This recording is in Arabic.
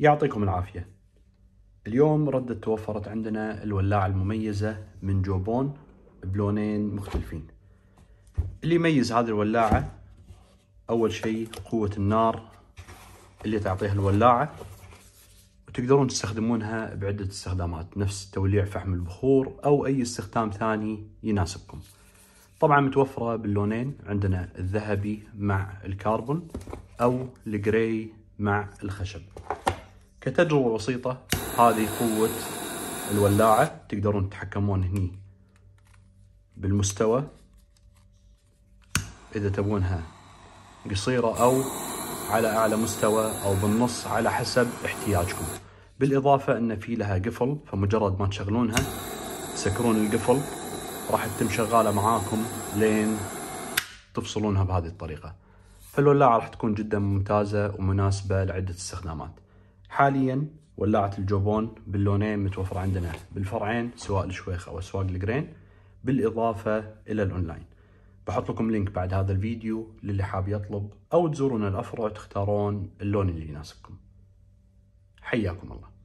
يعطيكم العافية اليوم ردة توفرت عندنا الولاعة المميزة من جوبون بلونين مختلفين اللي يميز هذه الولاعة أول شيء قوة النار اللي تعطيها الولاعة وتقدرون تستخدمونها بعدة استخدامات نفس توليع فحم البخور أو أي استخدام ثاني يناسبكم طبعا متوفرة باللونين عندنا الذهبي مع الكربون أو الجراي مع الخشب كتجربة بسيطة هذه قوة الولاعة تقدرون تتحكمون هني بالمستوى إذا تبونها قصيرة أو على أعلى مستوى أو بالنص على حسب احتياجكم بالإضافة أن في لها قفل فمجرد ما تشغلونها تسكرون القفل راح تتم شغالة معاكم لين تفصلونها بهذه الطريقة فالولاعة راح تكون جدا ممتازة ومناسبة لعدة استخدامات حاليا ولاعة الجوبون باللونين متوفرة عندنا بالفرعين سواء الشويخ أو أسواق الجرين بالإضافة إلى الأونلاين بحط لكم لينك بعد هذا الفيديو للي حاب يطلب أو تزورون الأفرع تختارون اللون اللي يناسبكم حياكم الله